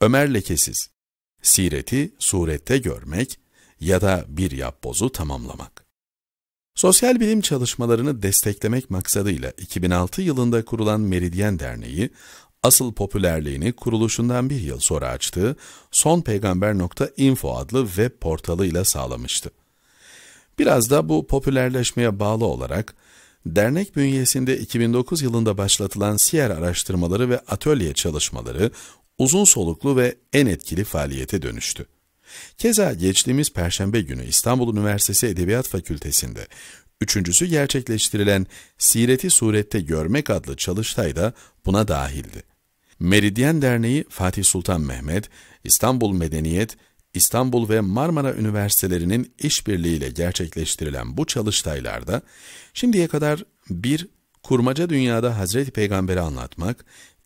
Ömer lekesiz, sireti surette görmek ya da bir yapbozu tamamlamak. Sosyal bilim çalışmalarını desteklemek maksadıyla 2006 yılında kurulan Meridyen Derneği, asıl popülerliğini kuruluşundan bir yıl sonra açtığı sonpeygamber.info adlı web portalıyla sağlamıştı. Biraz da bu popülerleşmeye bağlı olarak, dernek bünyesinde 2009 yılında başlatılan siyer araştırmaları ve atölye çalışmaları uzun soluklu ve en etkili faaliyete dönüştü. Keza geçtiğimiz Perşembe günü İstanbul Üniversitesi Edebiyat Fakültesi'nde üçüncüsü gerçekleştirilen Sireti Surette Görmek adlı çalıştay da buna dahildi. Meridyen Derneği Fatih Sultan Mehmet, İstanbul Medeniyet, İstanbul ve Marmara Üniversitelerinin işbirliğiyle gerçekleştirilen bu çalıştaylarda şimdiye kadar 1. Kurmaca dünyada Hazreti Peygamber'i anlatmak,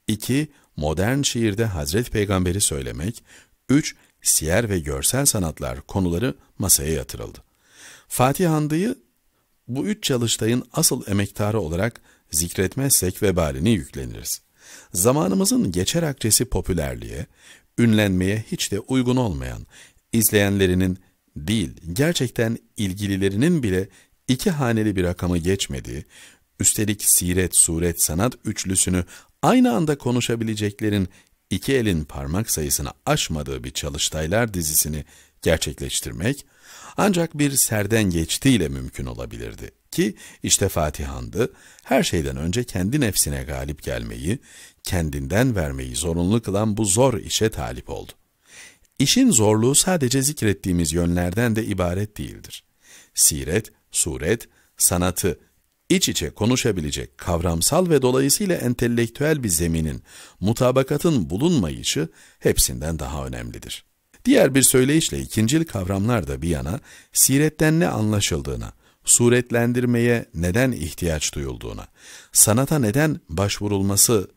2 modern şiirde Hazreti Peygamber'i söylemek, 3. Siyer ve görsel sanatlar konuları masaya yatırıldı. Fatih Handı'yı bu üç çalıştayın asıl emektarı olarak zikretmezsek vebalini yükleniriz. Zamanımızın geçer akçesi popülerliğe, ünlenmeye hiç de uygun olmayan, izleyenlerinin değil gerçekten ilgililerinin bile iki haneli bir rakamı geçmediği, üstelik siret, suret, sanat üçlüsünü aynı anda konuşabileceklerin iki elin parmak sayısını aşmadığı bir çalıştaylar dizisini gerçekleştirmek ancak bir serden geçtiğiyle mümkün olabilirdi ki işte Fatihan'dı her şeyden önce kendi nefsine galip gelmeyi, kendinden vermeyi zorunlu kılan bu zor işe talip oldu. İşin zorluğu sadece zikrettiğimiz yönlerden de ibaret değildir. Siret, suret, sanatı iç içe konuşabilecek kavramsal ve dolayısıyla entelektüel bir zeminin, mutabakatın bulunmayışı hepsinden daha önemlidir. Diğer bir söyleyişle ikincil kavramlar da bir yana, siretten ne anlaşıldığına, suretlendirmeye neden ihtiyaç duyulduğuna, sanata neden başvurulması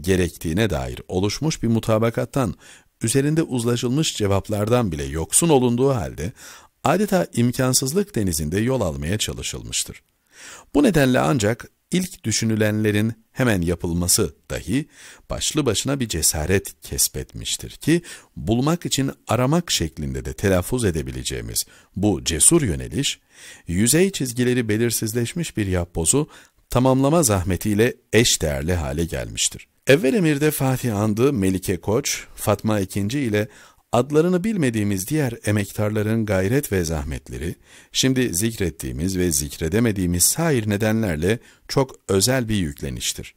gerektiğine dair oluşmuş bir mutabakattan, üzerinde uzlaşılmış cevaplardan bile yoksun olunduğu halde, adeta imkansızlık denizinde yol almaya çalışılmıştır. Bu nedenle ancak ilk düşünülenlerin hemen yapılması dahi başlı başına bir cesaret kesbetmiştir ki bulmak için aramak şeklinde de telaffuz edebileceğimiz bu cesur yöneliş, yüzey çizgileri belirsizleşmiş bir yapbozu tamamlama zahmetiyle eş değerli hale gelmiştir. Evvel emirde Fatih Andı, Melike Koç, Fatma II ile Adlarını bilmediğimiz diğer emektarların gayret ve zahmetleri, şimdi zikrettiğimiz ve zikredemediğimiz sair nedenlerle çok özel bir yükleniştir.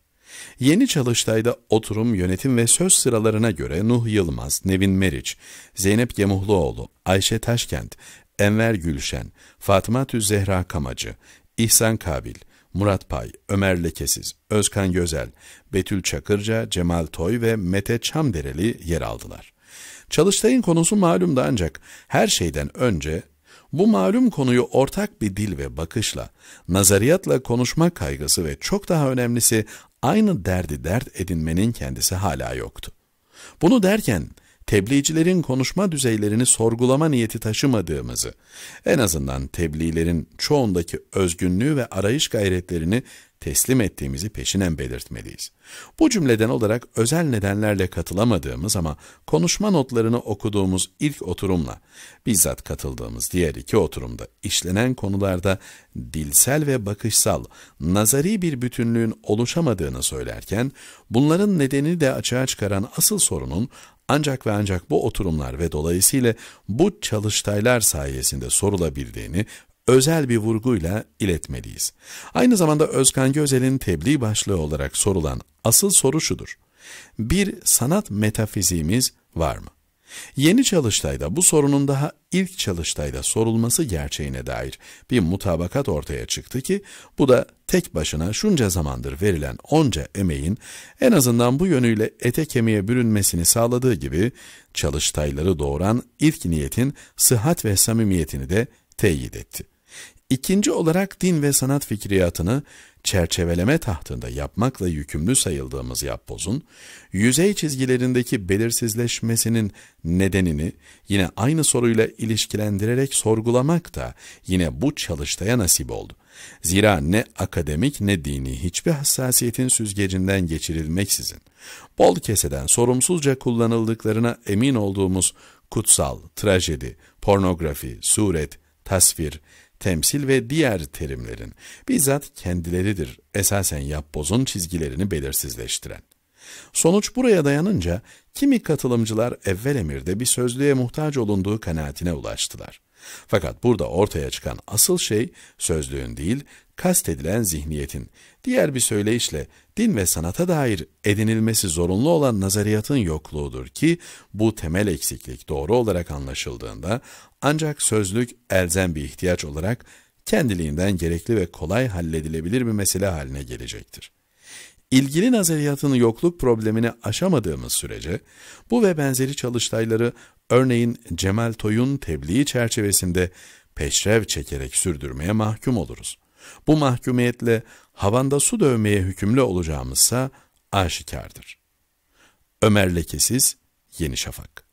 Yeni çalıştayda oturum, yönetim ve söz sıralarına göre Nuh Yılmaz, Nevin Meriç, Zeynep Yemuhluoğlu, Ayşe Taşkent, Enver Gülşen, Fatma Tüz Zehra Kamacı, İhsan Kabil, Murat Pay, Ömer Lekesiz, Özkan Gözel, Betül Çakırca, Cemal Toy ve Mete Çamdereli yer aldılar. Çalıştay'ın konusu malumdu ancak her şeyden önce bu malum konuyu ortak bir dil ve bakışla, nazariyatla konuşma kaygısı ve çok daha önemlisi aynı derdi dert edinmenin kendisi hala yoktu. Bunu derken tebliğcilerin konuşma düzeylerini sorgulama niyeti taşımadığımızı, en azından tebliğlerin çoğundaki özgünlüğü ve arayış gayretlerini teslim ettiğimizi peşinen belirtmeliyiz. Bu cümleden olarak özel nedenlerle katılamadığımız ama konuşma notlarını okuduğumuz ilk oturumla bizzat katıldığımız diğer iki oturumda işlenen konularda dilsel ve bakışsal, nazari bir bütünlüğün oluşamadığını söylerken bunların nedenini de açığa çıkaran asıl sorunun ancak ve ancak bu oturumlar ve dolayısıyla bu çalıştaylar sayesinde sorulabildiğini özel bir vurguyla iletmeliyiz. Aynı zamanda Özkan Gözel'in tebliğ başlığı olarak sorulan asıl soru şudur. Bir sanat metafizimiz var mı? Yeni çalıştayda bu sorunun daha ilk çalıştayda sorulması gerçeğine dair bir mutabakat ortaya çıktı ki bu da tek başına şunca zamandır verilen onca emeğin en azından bu yönüyle ete kemiğe bürünmesini sağladığı gibi çalıştayları doğuran ilk niyetin sıhhat ve samimiyetini de teyit etti. İkinci olarak din ve sanat fikriyatını çerçeveleme tahtında yapmakla yükümlü sayıldığımız yapbozun, yüzey çizgilerindeki belirsizleşmesinin nedenini yine aynı soruyla ilişkilendirerek sorgulamak da yine bu çalıştaya nasip oldu. Zira ne akademik ne dini hiçbir hassasiyetin süzgecinden geçirilmeksizin, bol keseden sorumsuzca kullanıldıklarına emin olduğumuz kutsal, trajedi, pornografi, suret, tasvir, temsil ve diğer terimlerin bizzat kendileridir esasen yapbozun çizgilerini belirsizleştiren. Sonuç buraya dayanınca kimi katılımcılar evvel emirde bir sözlüğe muhtaç olunduğu kanaatine ulaştılar. Fakat burada ortaya çıkan asıl şey sözlüğün değil, kastedilen zihniyetin, diğer bir söyleyişle din ve sanata dair edinilmesi zorunlu olan nazariyatın yokluğudur ki bu temel eksiklik doğru olarak anlaşıldığında ancak sözlük elzem bir ihtiyaç olarak kendiliğinden gerekli ve kolay halledilebilir bir mesele haline gelecektir. İlgili nazariyatın yokluk problemini aşamadığımız sürece bu ve benzeri çalıştayları örneğin Cemal Toy'un tebliği çerçevesinde peşrev çekerek sürdürmeye mahkum oluruz. Bu mahkumiyetle havanda su dövmeye hükümlü olacağımızsa aşikardır. Ömer Lekesiz, Yeni Şafak